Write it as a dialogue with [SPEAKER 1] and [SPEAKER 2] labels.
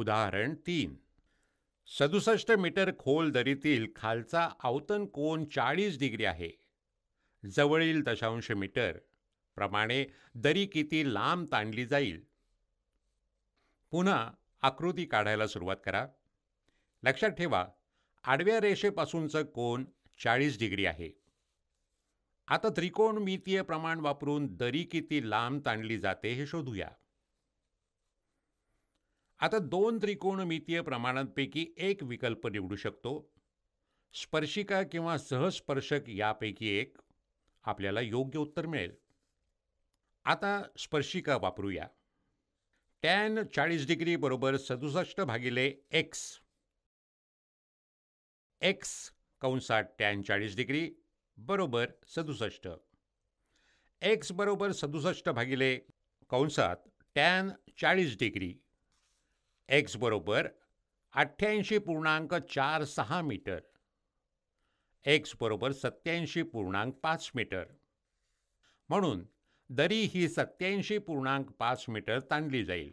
[SPEAKER 1] उदाहरण तीन सदुसष्ट मीटर खोल दरीतील खालचा अवतन कोन चाळीस डिग्री आहे जवळील दशांश मीटर प्रमाणे दरी किती लांब ताणली जाईल पुन्हा आकृती काढायला सुरुवात करा लक्षात ठेवा आडव्या रेषेपासूनचं कोन चाळीस डिग्री आहे आता त्रिकोणमितीय प्रमाण वापरून दरी किती लांब ताणली जाते हे शोधूया आता दोन त्रिकोणमितीय प्रमाणांपैकी एक विकल्प निवडू शकतो स्पर्शिका किंवा सहस्पर्शक यापैकी एक आपल्याला योग्य उत्तर मिळेल आता स्पर्शिका वापरूया टॅन चाळीस डिग्री बरोबर सदुसष्ट भागिले एक्स एक्स कंसात टॅन चाळीस डिग्री बरोबर सदुसष्ट एक्स बरोबर सदुसष्ट भागिले कंसात टॅन चाळीस डिग्री एक्स बरोबर अठ्ठ्याऐंशी पूर्णांक चार सहा मीटर एक्स बरोबर सत्याऐंशी पूर्णांक पाच मीटर म्हणून दरी ही सत्याऐंशी पूर्णांक पाच मीटर ताणली जाईल